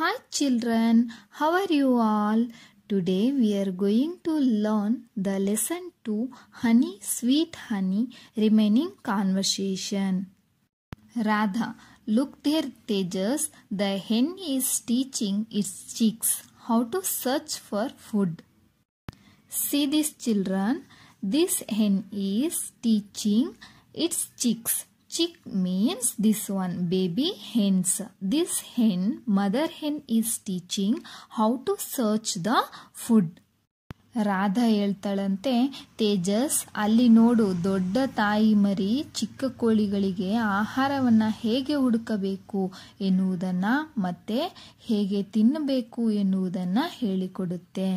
Hi children, how are you all? Today we are going to learn the lesson 2 Honey Sweet Honey remaining conversation. Radha, look there Tejas, the hen is teaching its chicks how to search for food. See these children, this hen is teaching its chicks Chick means this one, baby hens. This hen, mother hen is teaching how to search the food. Radha ಹೇಳ್ತಾಳಂತೆ Tejas ಅಲ್ಲಿ ನೋಡು ದೊಡ್ಡ ತಾಯಿ ಮರಿ ಚಿಕ್ಕ ಕೋಳಿಗಳಿಗೆ ಆಹಾರವನ್ನು ಹೇಗೆ ಹುಡುಕಬೇಕು ಎನ್ನುವುದನ್ನು ಮತ್ತೆ ಹೇಗೆ ತಿನ್ನಬೇಕು ಎನ್ನುವುದನ್ನು ಹೇಳಿಕೊಡುತ್ತೆ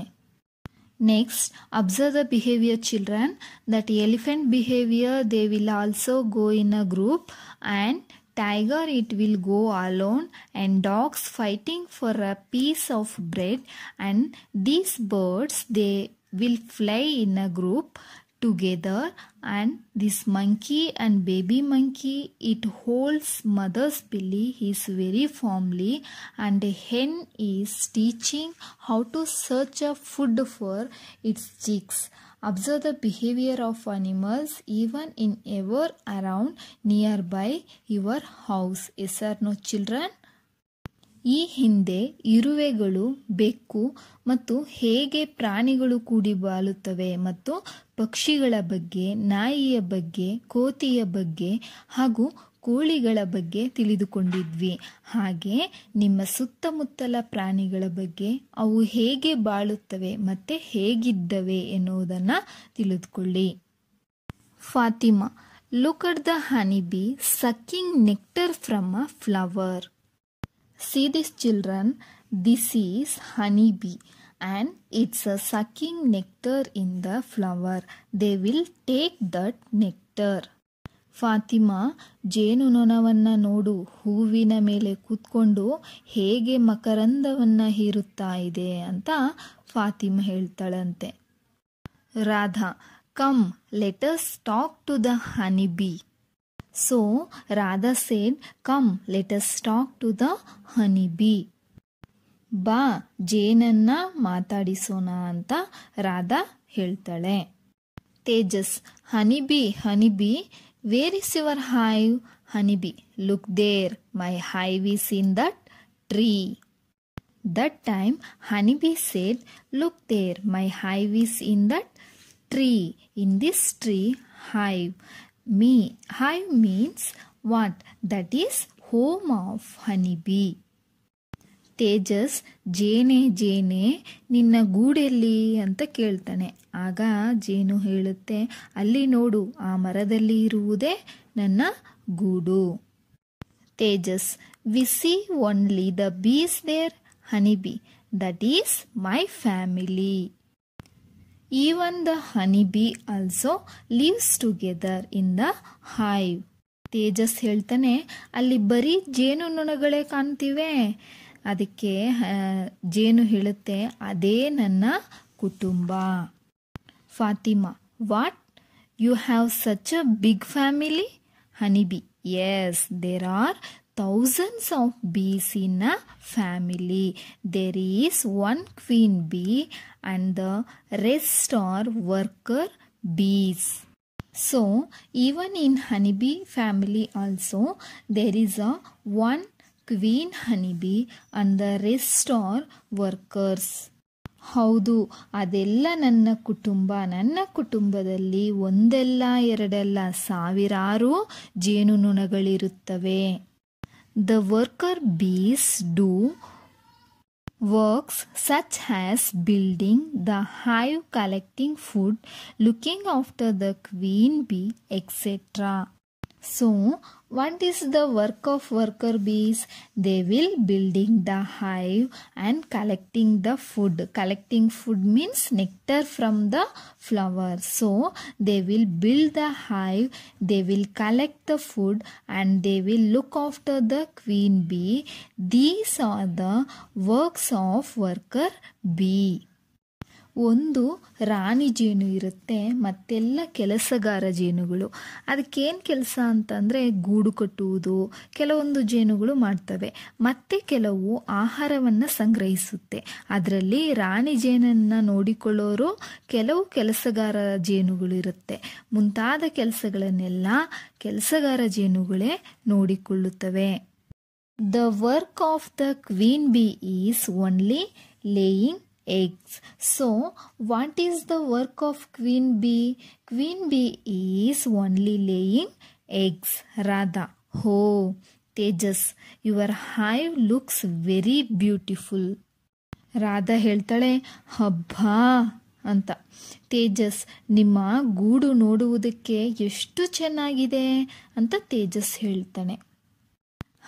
Next, observe the behavior children that elephant behavior they will also go in a group and tiger it will go alone and dogs fighting for a piece of bread and these birds they will fly in a group together and this monkey and baby monkey it holds mother's belly is very firmly and the hen is teaching how to search a food for its chicks observe the behavior of animals even in ever around nearby your house Is there no children ಈ ಹಿಂದೆ ಇರುವೆಗಳು ಬೆಕ್ಕು ಮತ್ತು ಹೇಗೆ ಪ್ರಾಣಿಗಳು ಕೂಡಿ ಬಾಳುತ್ತವೆ ಮತ್ತು ಪಕ್ಷಿಗಳ ಬಗ್ಗೆ ನಾಯಿಯ ಬಗ್ಗೆ ಕೋತಿಯ ಬಗ್ಗೆ ಹಾಗೂ ಕೋಳಿಗಳ ಬಗ್ಗೆ ತಿಳಿದುಕೊಂಡಿದ್ವಿ ಹಾಗೆ ನಿಮ್ಮ ಸುತ್ತಮುತ್ತಲ ಪ್ರಾಣಿಗಳ ಬಗ್ಗೆ ಅವು ಹೇಗೆ ಬಾಳುತ್ತವೆ ಮತ್ತು ಹೇಗಿದ್ದವೆ ಎನ್ನುವುದನ್ನು ತಿಳಿದುಕೊಳ್ಳಿ Fatima look at the bee sucking nectar from a flower See this children, this is honeybee and it's a sucking nectar in the flower. They will take that nectar. Fatima ಜೇನುನೊಣವನ್ನು ನೋಡು ಹೂವಿನ ಮೇಲೆ ಕೂತ್ಕೊಂಡು ಹೇಗೆ ide anta, Fatima ಅಂತ ಫಾತಿಮಾ ಹೇಳ್ತಾಳಂತೆ Radha come let's talk to the honeybee So Radha said, Come, let us talk to the honeybee. ಬಾ ಜೇನನ್ನ ಮಾತಾಡಿಸೋಣ ಅಂತ ರಾಧಾ ಹೇಳ್ತಾಳೆ Tejas honeybee honeybee where is your hive honeybee look there my hive is in that tree that time honeybee said look there my hive is in that tree in this tree hive me. Hive means what? That is home of honeybee. Tejas ಜೇನೆ ಜೇನೆ ನಿನ್ನ ಗೂಡೆಲ್ಲಿ ಅಂತ ಕೇಳ್ತಾನೆ ಆಗ ಜೇನು ಹೇಳುತ್ತೆ ಅಲ್ಲಿ ನೋಡು ಆ ಮರದಲ್ಲಿ ಇರುವುದೇ ನನ್ನ ಗೂಡು Tejas we see only the bees there honey that is my family the honey bee also lives together in the hive. Tejas ಹೇಳ್ತಾನೆ ಅಲ್ಲಿ ಬರೀ ಜೇನು ನೊಣಗಳೇ ಕಾಣ್ತಿವೆ ಅದಕ್ಕೆ ಜೇನು ಹೇಳುತ್ತೆ ಅದೇ ನನ್ನ ಕುಟುಂಬ Fatima what you have such a big family honeybee yes there are thousands of bees in a family. There is one queen bee and the rest are worker bees. So, even in honeybee family also, there is a one queen honeybee and the rest are workers. ಹೌದು nanna kutumba ಕುಟುಂಬ ನನ್ನ ಕುಟುಂಬದಲ್ಲಿ ಒಂದಲ್ಲ ಎರಡಲ್ಲ ಸಾವಿರಾರು ಜೇನುನೊಣಗಳಿರುತ್ತವೆ The worker bees do works such as building the hive, collecting food, looking after the queen bee, etc. So, what is the work of worker bees? They will building the hive and collecting the food. Collecting food means nectar from the flower. So they will build the hive, they will collect the food and they will look after the queen bee. These are the works of worker bee. ಒಂದು ರಾಣಿ ಜೇನು ಇರುತ್ತೆ ಮತ್ತೆಲ್ಲ ಕೆಲಸಗಾರ ಜೇನುಗಳು ಅದಕ್ಕೇನು ಕೆಲಸ ಅಂತಂದರೆ ಗೂಡು ಕಟ್ಟುವುದು ಕೆಲವೊಂದು ಜೇನುಗಳು ಮಾಡ್ತವೆ ಮತ್ತೆ ಕೆಲವು ಆಹಾರವನ್ನು ಸಂಗ್ರಹಿಸುತ್ತೆ ಅದರಲ್ಲಿ ರಾಣಿ ಜೇನನ್ನು ನೋಡಿಕೊಳ್ಳೋರು ಕೆಲವು ಕೆಲಸಗಾರ ಜೇನುಗಳು ಇರುತ್ತೆ ಮುಂತಾದ ಕೆಲಸಗಳನ್ನೆಲ್ಲ ಕೆಲಸಗಾರ ಜೇನುಗಳೇ ನೋಡಿಕೊಳ್ಳುತ್ತವೆ the work of the queen bee is only laying eggs. So, what is the work of queen bee? Queen bee is only laying eggs. Radha, oh, Tejas your hive looks very beautiful. Radha ಹೇಳ್ತಾಳೆ ಹಬ್ಬ ಅಂತ ತೇಜಸ್ ನಿಮ್ಮ ಗೂಡು ನೋಡುವುದಕ್ಕೆ ಎಷ್ಟು ಚೆನ್ನಾಗಿದೆ ಅಂತ ತೇಜಸ್ ಹೇಳ್ತಾನೆ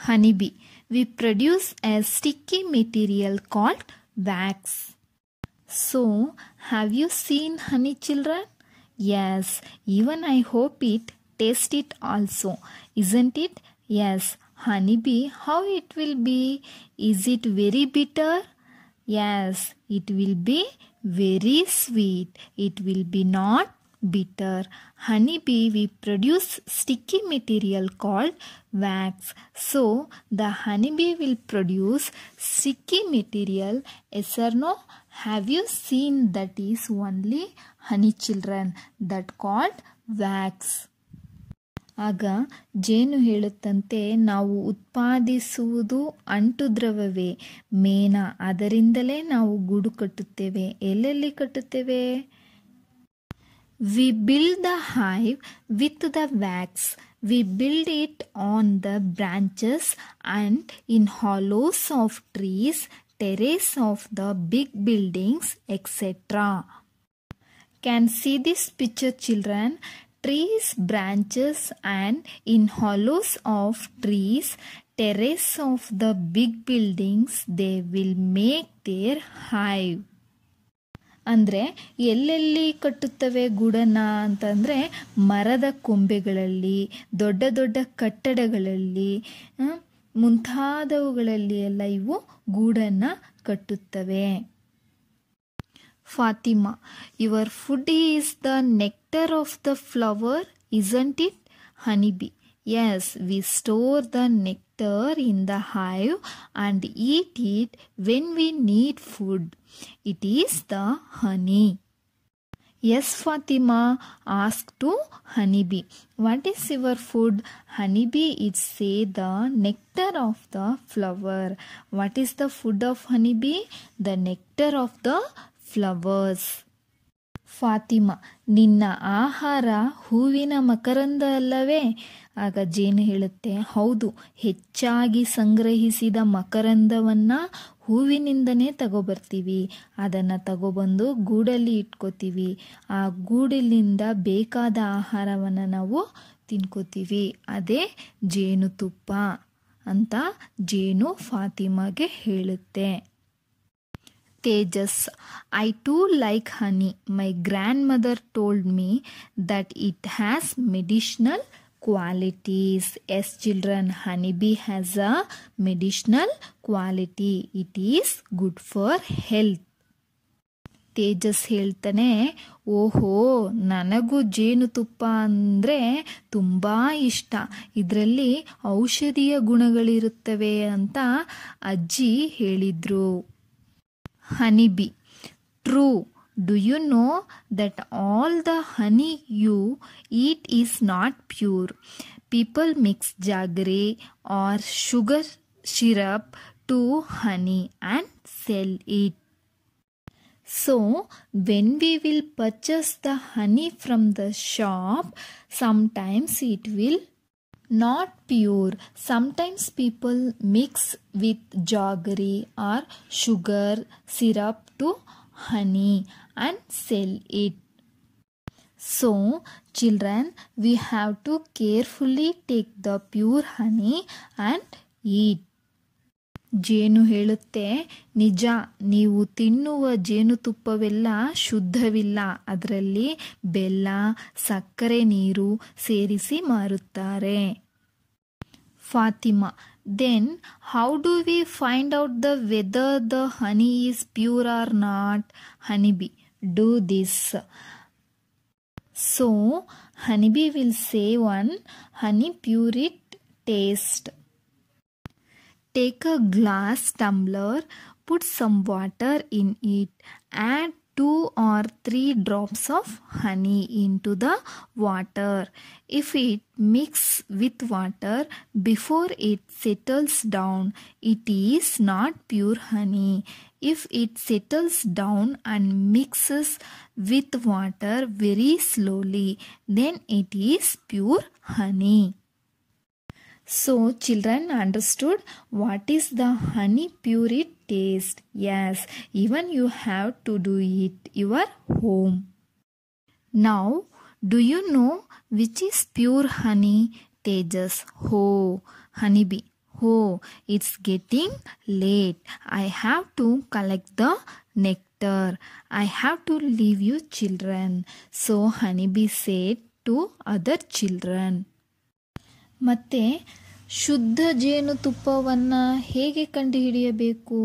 honeybee we produce a sticky material called wax So, have you seen honey children? Yes, even I hope it taste it also. Isn't it? Yes, honeybee, how it will be? Is it very bitter? Yes, it will be very sweet. It will be not bitter. Honeybee, we produce sticky material called wax. So, the honeybee will produce sticky material, yes or no? Have you seen that is only honey children that called wax ಆಗ ಜೇನು ಹೇಳುತ್ತಂತೆ ನಾವು ಉತ್ಪಾದಿಸುವುದು ಅಂಟು ದ್ರವವೇ ಮೇನ ಅದರಿಂದಲೇ ನಾವು ಗೂಡು ಕಟ್ಟುತ್ತೇವೆ ಎಲ್ಲೆಲ್ಲಿ ಕಟ್ಟುತ್ತೇವೆ we build the hive with the wax we build it on the branches and in hollows of trees terrace of the big buildings etcetera can see this picture children trees branches and in hollows of trees terrace of the big buildings they will make their hive ಅಂದರೆ ಎಲ್ಲೆಲ್ಲಿ ಕಟ್ಟುತ್ತವೆ ಗುಡನಾ ಅಂತಂದರೆ ಮರದ ಕೊಂಬೆಗಳಲ್ಲಿ ದೊಡ್ಡ ದೊಡ್ಡ ಕಟ್ಟಡಗಳಲ್ಲಿ ಮುಂತಾದವುಗಳಲ್ಲಿ ಎಲ್ಲ ಇವು ಗೂಡನ್ನು ಕಟ್ಟುತ್ತವೆ Fatima your food is the nectar of the flower isn't it honeybee yes we store the nectar in the hive and eat it when we need food it is the honey yes Fatima ask to honeybee what is your food honeybee it say the nectar of the flower what is the food of honeybee the nectar of the flowers Fatima ನಿನ್ನ ಆಹಾರ ಹೂವಿನ ಮಕರಂದ ಅಲ್ಲವೇ ಆಗ ಜೇನು ಹೇಳುತ್ತೆ ಹೌದು ಹೆಚ್ಚಾಗಿ ಸಂಗ್ರಹಿಸಿದ ಮಕರಂದವನ್ನ ಹೂವಿನಿಂದನೇ ತಗೊಬರ್ತೀವಿ ಅದನ್ನು ತಗೊಬಂದು ಗೂಡಲ್ಲಿ ಇಟ್ಕೋತೀವಿ ಆ ಗೂಡಲ್ಲಿಂದ ಬೇಕಾದ ಆಹಾರವನ್ನು ನಾವು ತಿನ್ಕೋತೀವಿ ಅದೇ ಜೇನುತುಪ್ಪ ಅಂತ ಜೇನು ಫಾತಿಮಾಗೆ ಹೇಳುತ್ತೆ Tejas I too like honey my grandmother told me that it has medicinal qualities. Yes, children, honeybee has a medicinal quality. It is good for health. Tejas ಹೇಳ್ತಾನೆ ಓಹೋ ನನಗೂ ಜೇನುತುಪ್ಪ ಅಂದರೆ ತುಂಬ ಇಷ್ಟ ಇದರಲ್ಲಿ ಔಷಧೀಯ ಗುಣಗಳಿರುತ್ತವೆ ಅಂತ ಅಜ್ಜಿ ಹೇಳಿದ್ರು. Honeybee true Do you know that all the honey you eat is not pure? People mix jaggery or sugar syrup to honey and sell it. So, when we will purchase the honey from the shop, sometimes it will not pure. Sometimes people mix with jaggery or sugar syrup to honey and sell it. So, children, we have to carefully take the pure honey and eat. ಜೇನು ಹೇಳುತ್ತೆ ನಿಜ ನೀವು ತಿನ್ನುವ ಜೇನುತುಪ್ಪವೆಲ್ಲ ಶುದ್ಧವಿಲ್ಲ ಅದರಲ್ಲಿ ಬೆಲ್ಲ ಸಕ್ಕರೆ ನೀರು ಸೇರಿಸಿ ಮಾರುತ್ತಾರೆ Fatima then how do we find out the whether the honey is pure or not honeybee do this so honeybee will say one honey pure it taste take a glass tumbler put some water in it add two or three drops of honey into the water. If it mix with water before it settles down, it is not pure honey. If it settles down and mixes with water very slowly, then it is pure honey. So children understood what is the honey pure taste. Yes, even you have to do it your home. Now, do you know which is pure honey? Tejas, ho, honeybee. ho. it's getting late. I have to collect the nectar. I have to leave you children. So honeybee said to other children. ಮತ್ತೆ ಶುದ್ಧ ಜೇನುತುಪ್ಪವನ್ನು ಹೇಗೆ ಕಂಡುಹಿಡಿಯಬೇಕು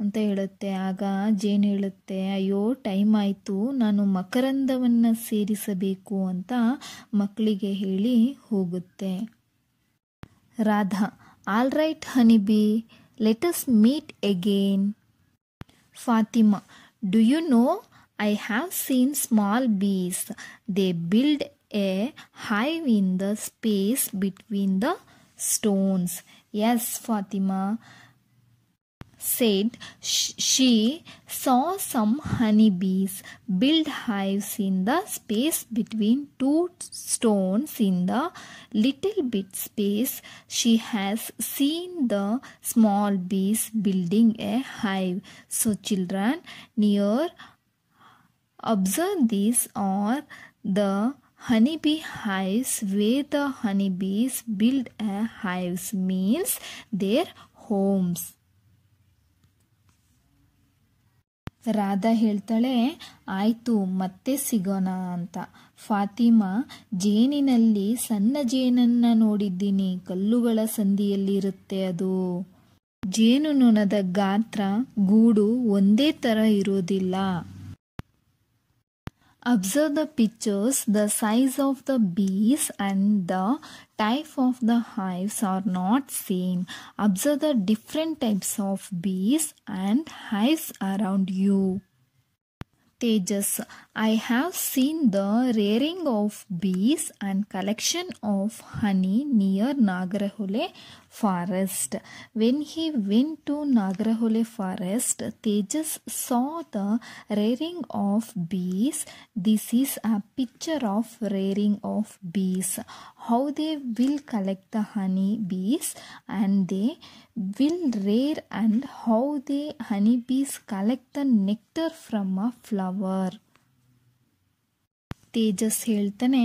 ಅಂತ ಹೇಳುತ್ತೆ ಆಗ ಜೇನು ಹೇಳುತ್ತೆ ಅಯ್ಯೋ ಟೈಮ್ ಆಯಿತು ನಾನು ಮಕರಂದವನ್ನು ಸೇರಿಸಬೇಕು ಅಂತ ಮಕ್ಕಳಿಗೆ ಹೇಳಿ ಹೋಗುತ್ತೆ Radha all right honey bee let's meet again Fatima do you know I have seen small bees they build a hive in the space between the stones. Yes, Fatima said she saw some honeybees build hives in the space between two stones in the little bit space she has seen the small bees building a hive so children near observe these are the honeybee hives where the bees build a hives means their homes Radha ಹೇಳ್ತಾಳೆ ಆಯಿತು ಮತ್ತೆ ಸಿಗೋಣ ಅಂತ ಫಾತಿಮಾ ಜೇನಿನಲ್ಲಿ ಸಣ್ಣ ಜೇನನ್ನ ನೋಡಿದ್ದೀನಿ ಕಲ್ಲುಗಳ ಸಂದಿಯಲ್ಲಿರುತ್ತೆ ಅದು ಜೇನುನೊಣದ ಗಾತ್ರ ಗೂಡು ಒಂದೇ ಥರ ಇರೋದಿಲ್ಲ Observe the pictures, the size of the bees and the type of the hives are not same. Observe the different types of bees and hives around you. Tejas, I have seen the rearing of bees and collection of honey near Nagarhole forest. When he went to Nagarhole forest, Tejas saw the rearing of bees. This is a picture of rearing of bees. How they will collect the honey bees and they will rear and how the honeybees collect the nectar from a flower. Tejas ಹೇಳ್ತಾನೆ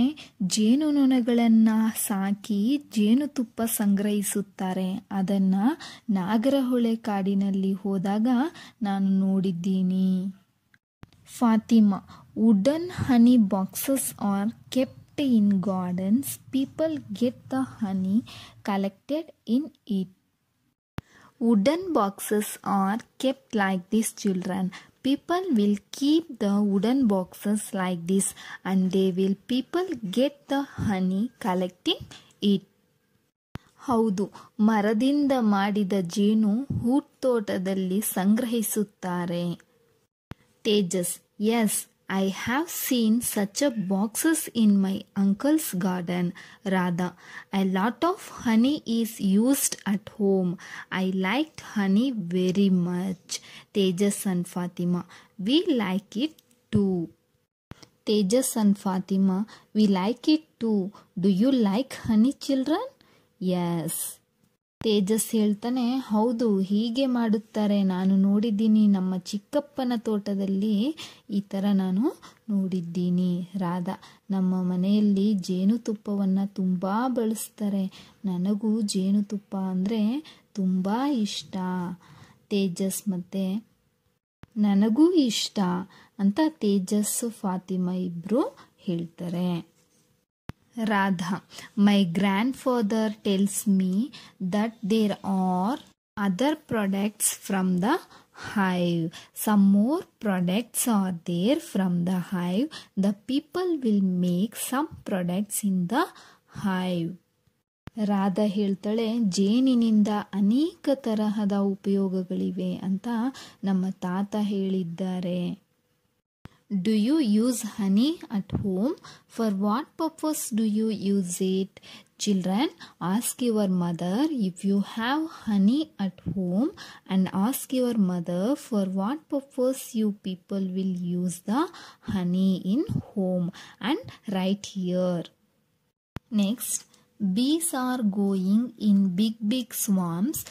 ಜೇನುನೊಣಗಳನ್ನು ಸಾಕಿ ಜೇನುತುಪ್ಪ ಸಂಗ್ರಹಿಸುತ್ತಾರೆ ಅದನ್ನು ನಾಗರಹೊಳೆ ಕಾಡಿನಲ್ಲಿ ಹೋದಾಗ ನಾನು ನೋಡಿದ್ದೀನಿ Fatima wooden honey boxes are kept in gardens people get the honey collected in it Wooden boxes are kept like this children. People will keep the wooden boxes like this and they will people get the honey collecting it. ಹೌದು ಮರದಿಂದ ಮಾಡಿದ ಜೇನು ಹೂಟ್ ತೋಟದಲ್ಲಿ ಸಂಗ್ರಹಿಸುತ್ತಾರೆ Tejas yes I have seen such a boxes in my uncle's garden. Rather, a lot of honey is used at home. I liked honey very much. Tejas and Fatima, we like it too. Tejas and Fatima, we like it too. Do you like honey, children? Yes. Tejas ಹೇಳ್ತಾನೆ ಹೌದು ಹೀಗೆ ಮಾಡುತ್ತಾರೆ ನಾನು ನೋಡಿದ್ದೀನಿ ನಮ್ಮ ಚಿಕ್ಕಪ್ಪನ ತೋಟದಲ್ಲಿ ಈ ಥರ ನಾನು ನೋಡಿದ್ದೀನಿ ರಾಧಾ ನಮ್ಮ ಮನೆಯಲ್ಲಿ ಜೇನುತುಪ್ಪವನ್ನು ತುಂಬ ಬಳಸ್ತಾರೆ ನನಗೂ ಜೇನುತುಪ್ಪ ಅಂದರೆ ತುಂಬ ಇಷ್ಟ ತೇಜಸ್ ಮತ್ತು ನನಗೂ ಇಷ್ಟ ಅಂತ ತೇಜಸ್ ಫಾತಿಮಾ ಇಬ್ಬರು ಹೇಳ್ತಾರೆ Radha, my grandfather tells me that there are other products from the hive. Some more products are there from the hive. The people will make some products in the hive. Radha ಹೇಳ್ತಾಳೆ ಜೇನಿನಿಂದ ಅನೇಕ ತರಹದ ಉಪಯೋಗಗಳಿವೆ ಅಂತ ನಮ್ಮ ತಾತ ಹೇಳಿದ್ದಾರೆ Do you use honey at home? For what purpose do you use it? Children, ask your mother if you have honey at home and ask your mother for what purpose you people will use the honey in home and write here. Next, bees are going in big big swarms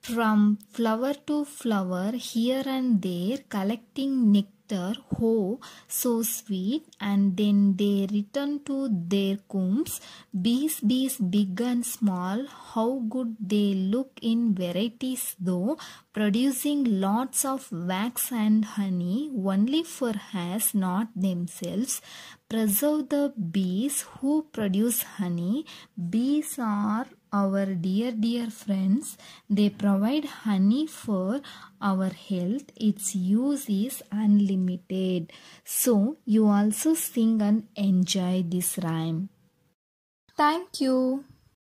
from flower to flower here and there collecting nectar nectar, ho, so sweet, and then they return to their combs. Bees, bees, big and small, how good they look in varieties though, producing lots of wax and honey only for us, not themselves. Preserve the bees who produce honey. Bees are our dear dear friends they provide honey for our health its use is unlimited so you also sing and enjoy this rhyme thank you